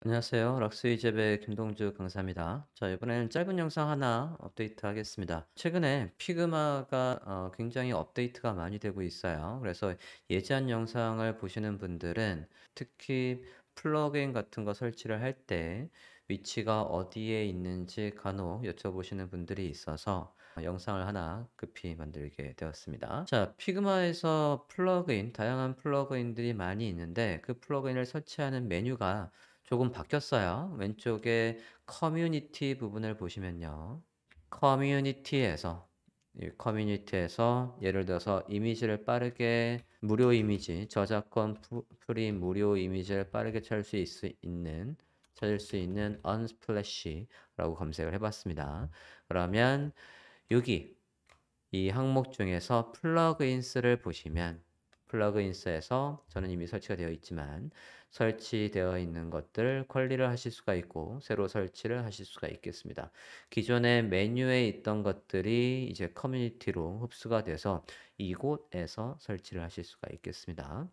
안녕하세요. 락스위잽의 김동주 강사입니다. 자, 이번에는 짧은 영상 하나 업데이트 하겠습니다. 최근에 피그마가 어, 굉장히 업데이트가 많이 되고 있어요. 그래서 예전 영상을 보시는 분들은 특히 플러그인 같은 거 설치를 할 때 위치가 어디에 있는지 간혹 여쭤보시는 분들이 있어서 영상을 하나 급히 만들게 되었습니다. 자, 피그마에서 플러그인, 다양한 플러그인들이 많이 있는데 그 플러그인을 설치하는 메뉴가 조금 바뀌었어요. 왼쪽에 커뮤니티 부분을 보시면요. 커뮤니티에서 이 커뮤니티에서 예를 들어서 이미지를 빠르게 무료 이미지, 저작권 프리 무료 이미지를 빠르게 찾을 수 있, 있는 찾을 수 있는 u n s p l 라고 검색을 해봤습니다. 그러면 여기 이 항목 중에서 플러그인스를 보시면 플러그인스에서 저는 이미 설치가 되어 있지만 설치되어 있는 것들 퀄리를 하실 수가 있고 새로 설치를 하실 수가 있겠습니다. 기존의 메뉴에 있던 것들이 이제 커뮤니티로 흡수가 돼서 이곳에서 설치를 하실 수가 있겠습니다.